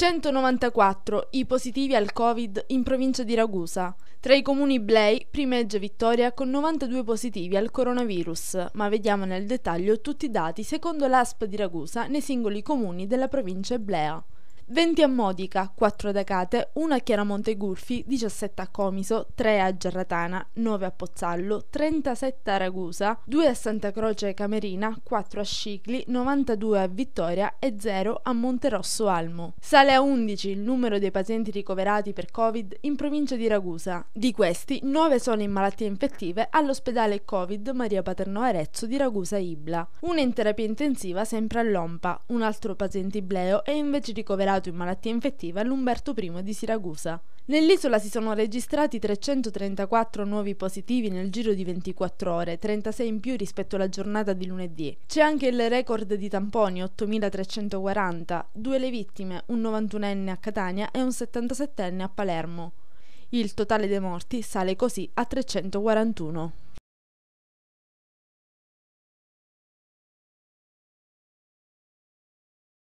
194 i positivi al Covid in provincia di Ragusa. Tra i comuni Blei primeggia Vittoria con 92 positivi al coronavirus, ma vediamo nel dettaglio tutti i dati secondo l'ASP di Ragusa nei singoli comuni della provincia Eblea. 20 a Modica, 4 ad Acate, 1 a Chiaramonte Gulfi, 17 a Comiso, 3 a Giarratana, 9 a Pozzallo, 37 a Ragusa, 2 a Santa Croce Camerina, 4 a Scicli, 92 a Vittoria e 0 a Monterosso Almo. Sale a 11 il numero dei pazienti ricoverati per Covid in provincia di Ragusa. Di questi, 9 sono in malattie infettive all'ospedale Covid Maria Paternò Arezzo di Ragusa Ibla. Una in terapia intensiva sempre all'Ompa, un altro paziente ibleo è invece ricoverato curato in malattia infettiva l'Umberto I di Siracusa. Nell'isola si sono registrati 334 nuovi positivi nel giro di 24 ore, 36 in più rispetto alla giornata di lunedì. C'è anche il record di tamponi, 8.340, due le vittime, un 91enne a Catania e un 77enne a Palermo. Il totale dei morti sale così a 341.